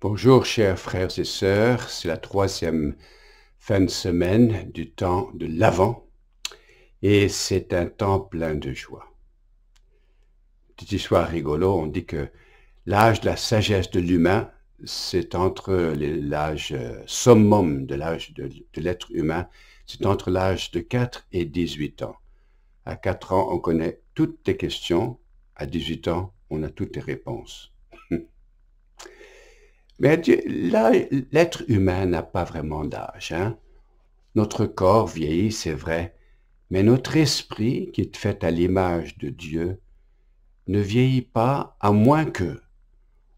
Bonjour chers frères et sœurs, c'est la troisième fin de semaine du temps de l'Avent et c'est un temps plein de joie. Petite histoire rigolo, on dit que l'âge de la sagesse de l'humain, c'est entre l'âge euh, summum de l'âge de, l'être humain, c'est entre l'âge de 4 et 18 ans. À 4 ans, on connaît toutes tes questions, à 18 ans, on a toutes les réponses. Mais l'être humain n'a pas vraiment d'âge. Hein? Notre corps vieillit, c'est vrai, mais notre esprit, qui est fait à l'image de Dieu, ne vieillit pas à moins que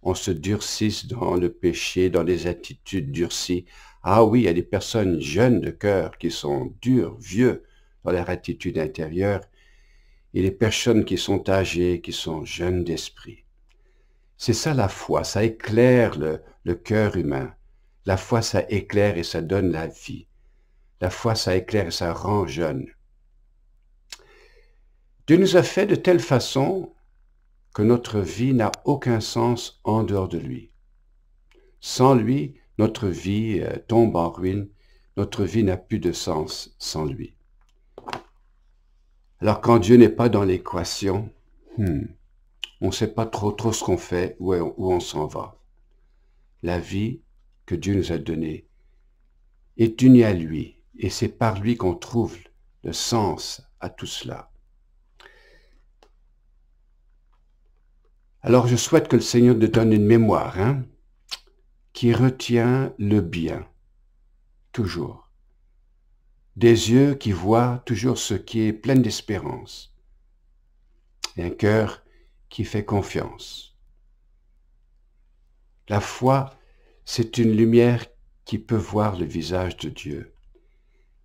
on se durcisse dans le péché, dans des attitudes durcies. Ah oui, il y a des personnes jeunes de cœur qui sont dures, vieux dans leur attitude intérieure, et des personnes qui sont âgées, qui sont jeunes d'esprit. C'est ça la foi, ça éclaire le, le cœur humain. La foi, ça éclaire et ça donne la vie. La foi, ça éclaire et ça rend jeune. Dieu nous a fait de telle façon que notre vie n'a aucun sens en dehors de lui. Sans lui, notre vie euh, tombe en ruine, notre vie n'a plus de sens sans lui. Alors quand Dieu n'est pas dans l'équation, hmm, on ne sait pas trop, trop ce qu'on fait, où on s'en va la vie que Dieu nous a donnée est unie à lui et c'est par lui qu'on trouve le sens à tout cela. Alors je souhaite que le Seigneur te donne une mémoire hein, qui retient le bien, toujours. Des yeux qui voient toujours ce qui est plein d'espérance. Et un cœur qui fait confiance. La foi, c'est une lumière qui peut voir le visage de Dieu.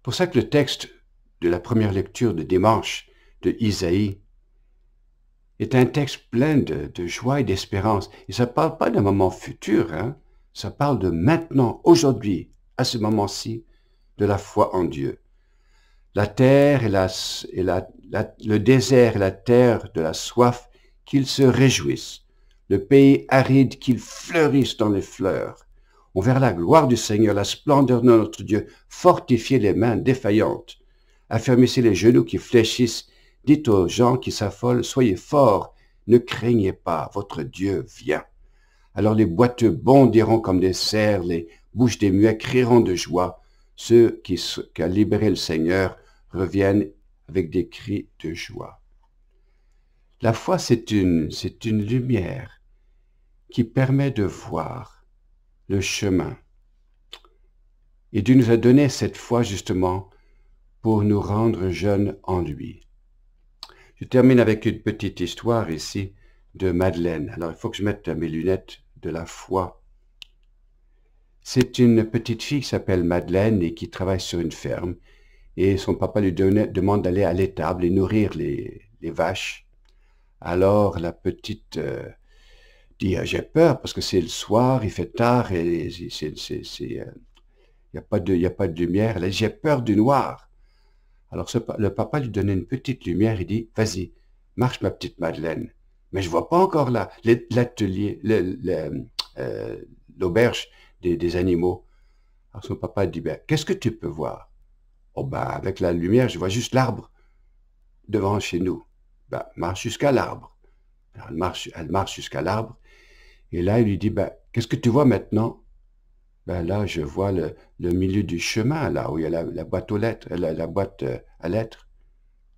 Pour ça que le texte de la première lecture de dimanche de Isaïe est un texte plein de, joie et d'espérance. Et ça ne parle pas d'un moment futur, hein. ça parle de maintenant, aujourd'hui, à ce moment-ci, de la foi en Dieu. La terre et, et le désert et la terre de la soif, qu'ils se réjouissent le pays aride qu'il fleurisse dans les fleurs. On verra la gloire du Seigneur, la splendeur de notre Dieu. Fortifiez les mains défaillantes. Affermissez les genoux qui fléchissent. Dites aux gens qui s'affolent, soyez forts, ne craignez pas, votre Dieu vient. Alors les boiteux bondiront comme des cerfs, les bouches des muets crieront de joie. Ceux qui, qu'a libéré le Seigneur reviennent avec des cris de joie. La foi, c'est une, une lumière qui permet de voir le chemin. Et Dieu nous a donné cette foi justement pour nous rendre jeunes en lui. Je termine avec une petite histoire ici de Madeleine. Alors il faut que je mette mes lunettes de la foi. C'est une petite fille qui s'appelle Madeleine et qui travaille sur une ferme. Et son papa lui demande d'aller à l'étable et nourrir les vaches. Alors la petite euh, dit, ah, j'ai peur parce que c'est le soir, il fait tard et euh, il n'y a, pas de, a pas de lumière. Elle j'ai peur du noir. Alors le papa lui donnait une petite lumière, il dit, vas-y, marche ma petite Madeleine. Mais je vois pas encore là l'atelier, euh, l'auberge des, animaux. Alors son papa dit, ben, qu'est-ce que tu peux voir Oh ben, avec la lumière, je vois juste l'arbre devant chez nous. Bah, marche jusqu'à l'arbre. elle marche, elle marche jusqu'à l'arbre. Et là, il lui dit, ben, qu'est-ce que tu vois maintenant? Ben là, je vois le, milieu du chemin, là, où il y a la, boîte aux lettres, la, boîte euh, à lettres.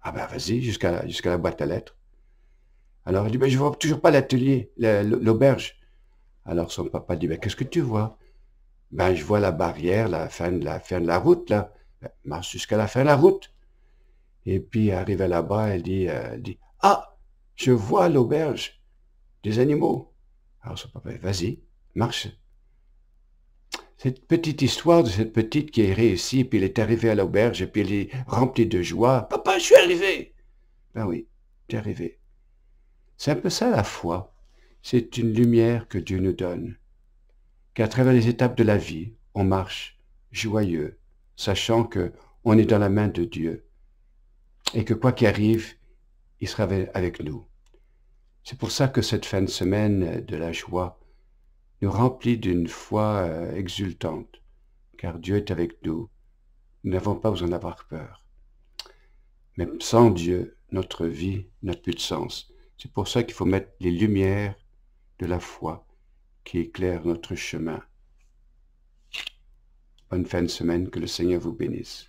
Ah ben, vas-y, jusqu'à la boîte à lettres. Alors, il dit, ben, je vois toujours pas l'atelier, l'auberge. Alors, son papa dit, ben, qu'est-ce que tu vois? Ben, je vois la barrière, la fin de la, fin de la route, là. marche jusqu'à la fin de la route. Et puis, arrivée là-bas, elle dit, euh, dit Ah, je vois l'auberge des animaux. Alors son papa, vas-y, marche. Cette petite histoire de cette petite qui est réussie, puis elle est arrivée à l'auberge, et puis il est remplie de joie. Papa, je suis arrivé Ben oui, es arrivé. C'est un peu ça la foi. C'est une lumière que Dieu nous donne. Qu'à travers les étapes de la vie, on marche joyeux, sachant que on est dans la main de Dieu et que quoi qu'il arrive, il sera avec nous. C'est pour ça que cette fin de semaine de la joie nous remplit d'une foi euh, exultante, car Dieu est avec nous. Nous n'avons pas besoin d'avoir peur. Mais sans Dieu, notre vie n'a plus de sens. C'est pour ça qu'il faut mettre les lumières de la foi qui éclairent notre chemin. Bonne fin de semaine, que le Seigneur vous bénisse.